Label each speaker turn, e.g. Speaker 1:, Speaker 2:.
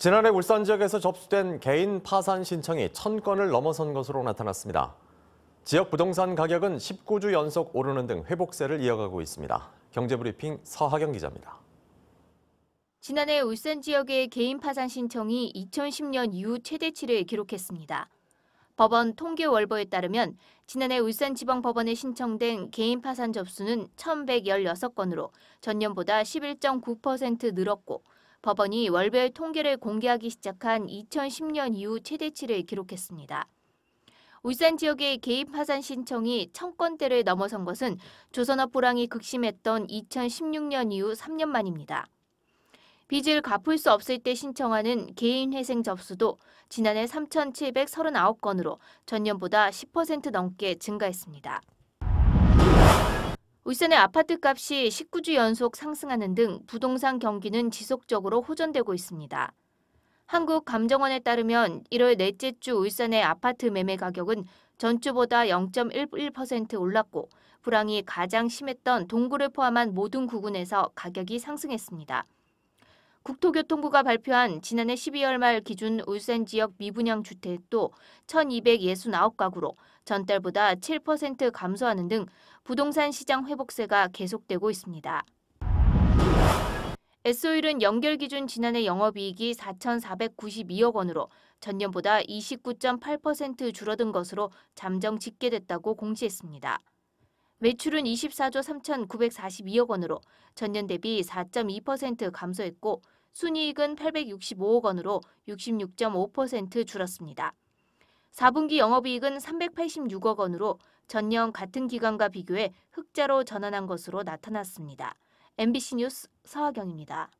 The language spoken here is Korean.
Speaker 1: 지난해 울산 지역에서 접수된 개인 파산 신청이 1000건을 넘어선 것으로 나타났습니다. 지역 부동산 가격은 19주 연속 오르는 등 회복세를 이어가고 있습니다. 경제브리핑 서하경 기자입니다.
Speaker 2: 지난해 울산 지역의 개인 파산 신청이 2010년 이후 최대치를 기록했습니다. 법원 통계 월보에 따르면 지난해 울산지방법원에 신청된 개인 파산 접수는 1,116건으로 전년보다 11.9% 늘었고 법원이 월별 통계를 공개하기 시작한 2010년 이후 최대치를 기록했습니다. 울산 지역의 개입 파산 신청이 천 건대를 넘어선 것은 조선업 불황이 극심했던 2016년 이후 3년 만입니다. 빚을 갚을 수 없을 때 신청하는 개인회생 접수도 지난해 3,739건으로 전년보다 10% 넘게 증가했습니다. 울산의 아파트 값이 19주 연속 상승하는 등 부동산 경기는 지속적으로 호전되고 있습니다. 한국감정원에 따르면 1월 넷째 주 울산의 아파트 매매 가격은 전주보다 0.11% 올랐고 불황이 가장 심했던 동구를 포함한 모든 구군에서 가격이 상승했습니다. 국토교통부가 발표한 지난해 12월 말 기준 울산 지역 미분양 주택도 1,269가구로 전달보다 7% 감소하는 등 부동산 시장 회복세가 계속되고 있습니다. 에소일은 연결 기준 지난해 영업이익이 4,492억 원으로 전년보다 29.8% 줄어든 것으로 잠정 집계됐다고 공지했습니다 매출은 24조 3,942억 원으로 전년 대비 4.2% 감소했고 순이익은 865억 원으로 66.5% 줄었습니다. 4분기 영업이익은 386억 원으로 전년 같은 기간과 비교해 흑자로 전환한 것으로 나타났습니다. MBC 뉴스 서하경입니다.